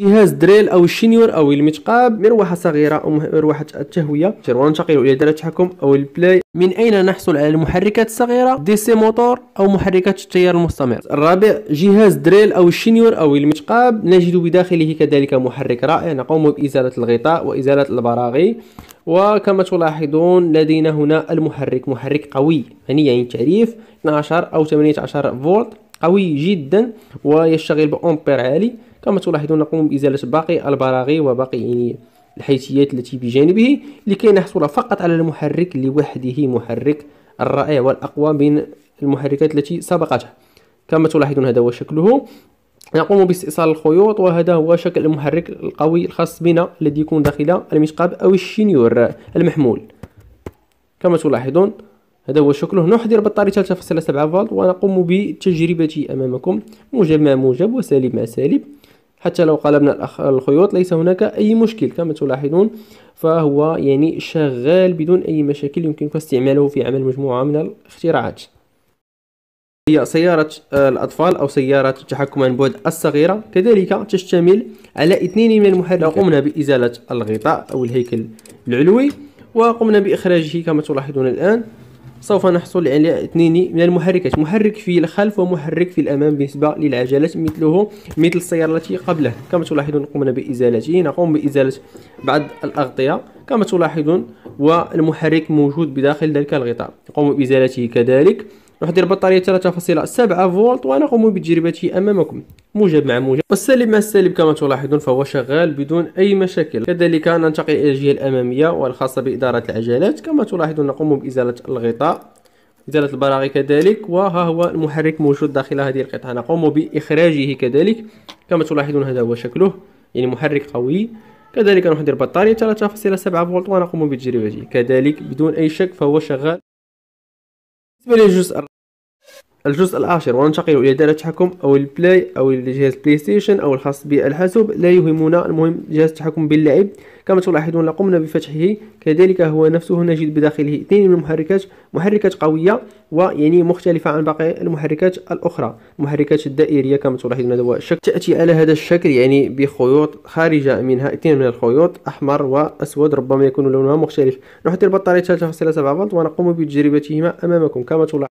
جهاز دريل او الشينيور او المتقاب مروحه صغيره او مروحه التهويه وننتقل الى دائره التحكم او البلاي من اين نحصل على المحركات الصغيره دي سي موتور او محركات التيار المستمر الرابع جهاز دريل او الشينيور او المتقاب نجد بداخله كذلك محرك رائع نقوم بازاله الغطاء وازاله البراغي وكما تلاحظون لدينا هنا المحرك محرك قوي غني يعني تعريف 12 او 18 فولت قوي جدا ويشتغل بأمبير عالي كما تلاحظون نقوم بإزالة باقي البراغي وباقي يعني الحيثيات التي بجانبه لكي نحصل فقط على المحرك لوحده محرك الرائع والأقوى من المحركات التي سبقته كما تلاحظون هذا هو شكله نقوم باستئصال الخيوط وهذا هو شكل المحرك القوي الخاص بنا الذي يكون داخل المشقاب أو الشنيور المحمول كما تلاحظون هذا هو شكله نحضر بطارية 3.7 فولت ونقوم بتجربته أمامكم موجب مع موجب وسالب مع سالب حتى لو قلبنا الخيوط ليس هناك أي مشكل كما تلاحظون فهو يعني شغال بدون أي مشاكل يمكنك استعماله في عمل مجموعة من الاختراعات هي سيارة آه، الأطفال أو سيارة التحكم عن بعد الصغيرة كذلك تشتمل على اثنين من المحركات قمنا بإزالة الغطاء أو الهيكل العلوي وقمنا بإخراجه كما تلاحظون الآن سوف نحصل على اثنين من المحركات محرك في الخلف ومحرك في الأمام بالنسبة للعجلات مثله مثل السيارة التي قبله كما تلاحظون قمنا بإزالته نقوم بإزالة بعض الأغطية كما تلاحظون والمحرك موجود بداخل ذلك الغطاء نقوم بإزالته كذلك راح ندير بطاريه 3.7 فولت وانا اقوم بتجربته امامكم موجب مع موجب والسالب مع السالب كما تلاحظون فهو شغال بدون اي مشاكل كذلك ننتقل الى الجهه الاماميه والخاصه باداره العجلات كما تلاحظون نقوم بازاله الغطاء ازاله البراغي كذلك وها هو المحرك موجود داخل هذه القطعه نقوم باخراجه كذلك كما تلاحظون هذا هو شكله يعني محرك قوي كذلك نحضر بطارية 3.7 فولت ونقوم بتجربته كذلك بدون أي شك فهو شغال Mais it's just juste... الجزء العاشر وننتقل إلى دالة التحكم أو البلاي أو الجهاز بلاي ستيشن أو الخاص بالحاسوب لا يهمنا المهم جهاز التحكم باللعب كما تلاحظون قمنا بفتحه كذلك هو نفسه نجد بداخله اثنين من المحركات محركات قوية ويعني مختلفة عن باقي المحركات الأخرى المحركات الدائرية كما تلاحظون هذا هو الشكل تأتي على هذا الشكل يعني بخيوط خارجة منها اثنين من الخيوط أحمر وأسود ربما يكون لونها مختلف نحط البطارية 3.7 فولت ونقوم بتجربتهما أمامكم كما تلاحظون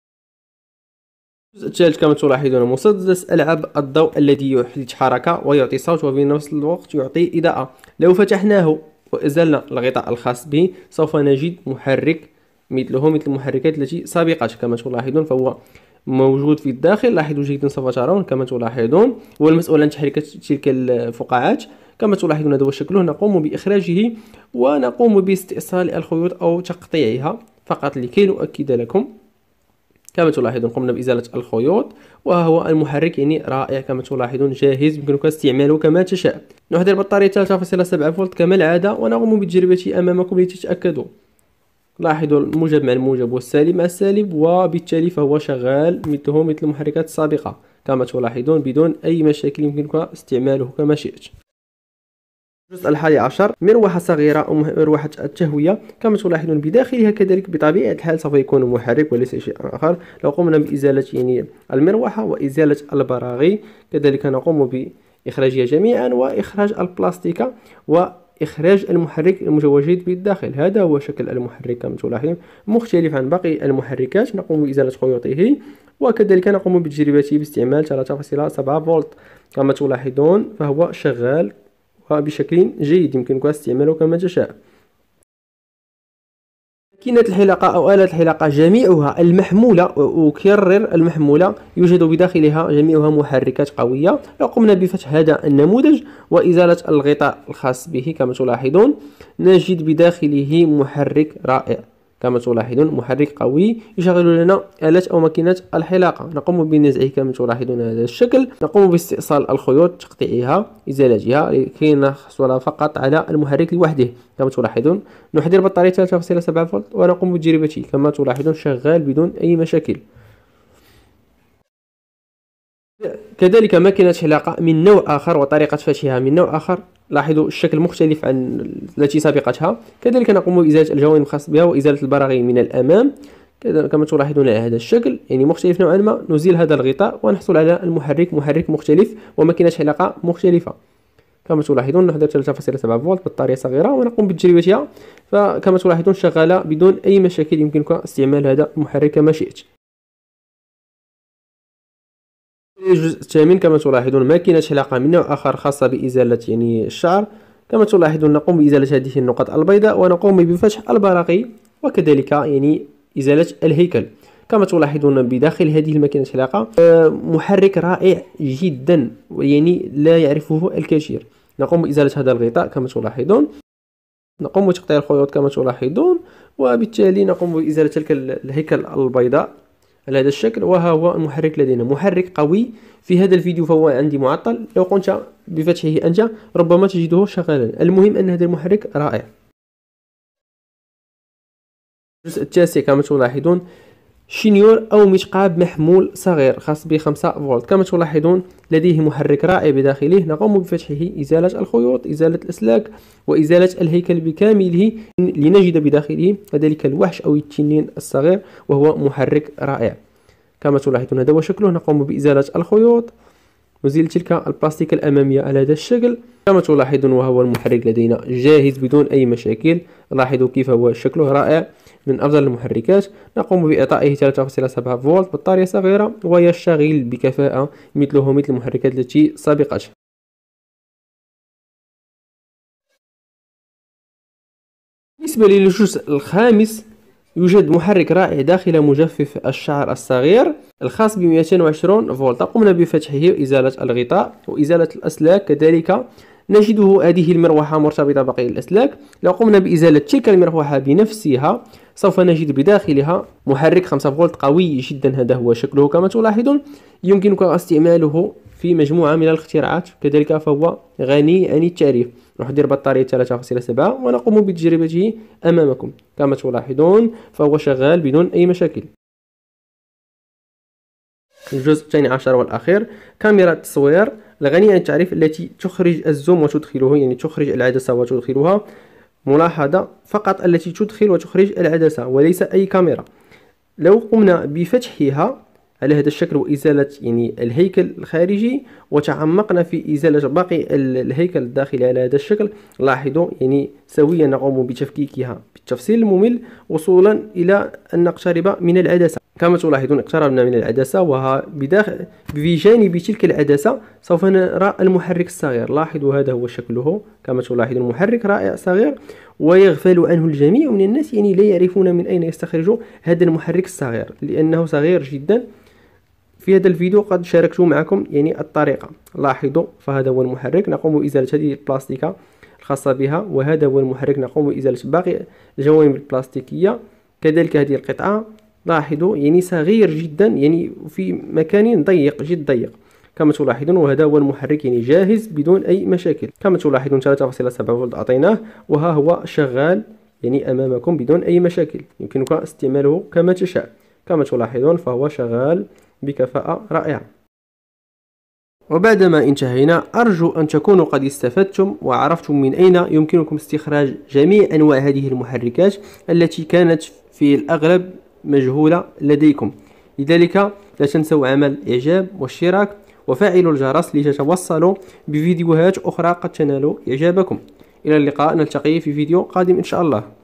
الجزء الثالث كما تلاحظون مسدس العاب الضوء الذي يحدث حركة ويعطي صوت وفي نفس الوقت يعطي إضاءة لو فتحناه وأزلنا الغطاء الخاص به سوف نجد محرك مثله مثل المحركات التي سابقا كما تلاحظون فهو موجود في الداخل لاحظوا جيدا سوف ترون كما تلاحظون هو المسؤول عن تحريك تلك الفقاعات كما تلاحظون هذا هو شكله نقوم بإخراجه ونقوم باستئصال الخيوط أو تقطيعها فقط لكي نؤكد لكم كما تلاحظون قمنا بإزالة الخيوط وها هو المحرك يعني رائع كما تلاحظون جاهز يمكنك استعماله كما تشاء نحضر البطارية 3.7 فولت كما العادة ونقوم بالتجربة أمامكم لتتأكدوا لاحظوا الموجب مع الموجب والسالب مع السالب وبالتالي فهو شغال مثله مثل المحركات السابقة كما تلاحظون بدون أي مشاكل يمكنك استعماله كما شئت الجزء الحادي عشر مروحة صغيرة أو مروحة التهوية كما تلاحظون بداخلها كذلك بطبيعة الحال سوف يكون محرك وليس شيء آخر لو قمنا بإزالة يعني المروحة وإزالة البراغي كذلك نقوم بإخراجها جميعا وإخراج البلاستيكة و إخراج المحرك المتواجد بالداخل هذا هو شكل المحرك كما تلاحظون مختلف عن باقي المحركات نقوم بإزالة خيوطه وكذلك نقوم بتجربته باستعمال 3.7 فولت كما تلاحظون فهو شغال وبشكل جيد يمكنك استعماله كما تشاء ماكينة الحلاقة أو آلة الحلاقة جميعها المحمولة أكرر المحمولة يوجد بداخلها جميعها محركات قوية لو قمنا بفتح هذا النموذج وإزالة الغطاء الخاص به كما تلاحظون نجد بداخله محرك رائع كما تلاحظون محرك قوي يشغل لنا آلات أو ماكينات الحلاقة نقوم بنزعه كما تلاحظون هذا الشكل نقوم باستئصال الخيوط تقطيعها إزالتها لكي نحصل فقط على المحرك لوحده كما تلاحظون نحضر بطارية 3.7 فولت ونقوم بتجربته كما تلاحظون شغال بدون أي مشاكل كذلك ماكينة حلاقة من نوع آخر وطريقة فتحها من نوع آخر لاحظوا الشكل مختلف عن التي سبقتها كذلك نقوم بإزالة الجوانب الخاصه بها وإزالة البراغي من الأمام كما تلاحظون على هذا الشكل يعني مختلف نوعا ما نزيل هذا الغطاء ونحصل على المحرك محرك مختلف وماكينة حلقه مختلفة كما تلاحظون نحضر 3.7 فولت بطارية صغيرة ونقوم بتجربتها فكما تلاحظون شغالة بدون أي مشاكل يمكنك استعمال هذا المحرك كما شئت الجزء الثامن كما تلاحظون كاينش حلاقة من نوع آخر خاصة بإزالة يعني الشعر كما تلاحظون نقوم بإزالة هذه النقط البيضاء ونقوم بفتح البراغي وكذلك يعني إزالة الهيكل كما تلاحظون بداخل هذه الماكينة الحلاقة آه، محرك رائع جدا يعني لا يعرفه الكثير نقوم بإزالة هذا الغطاء كما تلاحظون نقوم بتقطيع الخيوط كما تلاحظون وبالتالي نقوم بإزالة تلك الهيكل البيضاء على هذا الشكل وها هو المحرك لدينا محرك قوي في هذا الفيديو فهو عندي معطل لو قمت بفتحه أنت ربما تجده شغالا المهم أن هذا المحرك رائع الجزء التاسع كما تلاحظون شينيور أو مشقاب محمول صغير خاص ب 5 فولت كما تلاحظون لديه محرك رائع بداخله نقوم بفتحه إزالة الخيوط إزالة الأسلاك وإزالة الهيكل بكامله لنجد بداخله ذلك الوحش أو التنين الصغير وهو محرك رائع كما تلاحظون هذا هو شكله نقوم بإزالة الخيوط نزيل تلك البلاستيك الأمامية على هذا الشكل كما تلاحظون وهو المحرك لدينا جاهز بدون أي مشاكل لاحظوا كيف هو شكله رائع من أفضل المحركات نقوم بإعطائه 3.7 فولت بطارية صغيرة ويشتغل بكفاءة مثله مثل المحركات التي سبقت بالنسبة للجزء الخامس يوجد محرك رائع داخل مجفف الشعر الصغير الخاص ب 220 فولت قمنا بفتحه وإزالة الغطاء وإزالة الأسلاك كذلك نجده هذه المروحة مرتبطة بقية الأسلاك لو قمنا بإزالة تلك المروحة بنفسها سوف نجد بداخلها محرك 5 فولت قوي جدا هذا هو شكله كما تلاحظون يمكنك استعماله في مجموعة من الاختراعات كذلك فهو غني عن التعريف نحضر بطارية 3.7 ونقوم بتجربته أمامكم كما تلاحظون فهو شغال بدون أي مشاكل الجزء الثاني عشر والأخير كاميرا التصوير الغنية عن التعريف التي تخرج الزوم وتدخله يعني تخرج العدسة وتدخلها ملاحظة فقط التي تدخل وتخرج العدسة وليس أي كاميرا لو قمنا بفتحها على هذا الشكل وإزالة يعني الهيكل الخارجي وتعمقنا في إزالة باقي الهيكل الداخلي على هذا الشكل لاحظوا يعني سويا نقوم بتفكيكها بالتفصيل الممل وصولا إلى أن نقترب من العدسة كما تلاحظون اقتربنا من العدسة وها بداخل بجانب تلك العدسة سوف نرى المحرك الصغير لاحظوا هذا هو شكله كما تلاحظون محرك رائع صغير ويغفل عنه الجميع من الناس يعني لا يعرفون من أين يستخرج هذا المحرك الصغير لأنه صغير جدا في هذا الفيديو قد شاركت معكم يعني الطريقة لاحظوا فهذا هو المحرك نقوم بإزالة هذه البلاستيكة الخاصة بها وهذا هو المحرك نقوم بإزالة باقي الجوانب البلاستيكية كذلك هذه القطعة لاحظوا يعني صغير جدا يعني في مكان ضيق جد ضيق كما تلاحظون وهذا هو المحرك يعني جاهز بدون أي مشاكل كما تلاحظون 3.7 فولت أعطيناه وها هو شغال يعني أمامكم بدون أي مشاكل يمكنك استعماله كما تشاء كما تلاحظون فهو شغال بكفاءة رائعة وبعدما انتهينا أرجو أن تكونوا قد استفدتم وعرفتم من أين يمكنكم استخراج جميع أنواع هذه المحركات التي كانت في الأغلب مجهولة لديكم لذلك لا تنسوا عمل إعجاب والاشتراك وفعلوا الجرس لتتوصلوا بفيديوهات أخرى قد تنال إعجابكم إلى اللقاء نلتقي في فيديو قادم إن شاء الله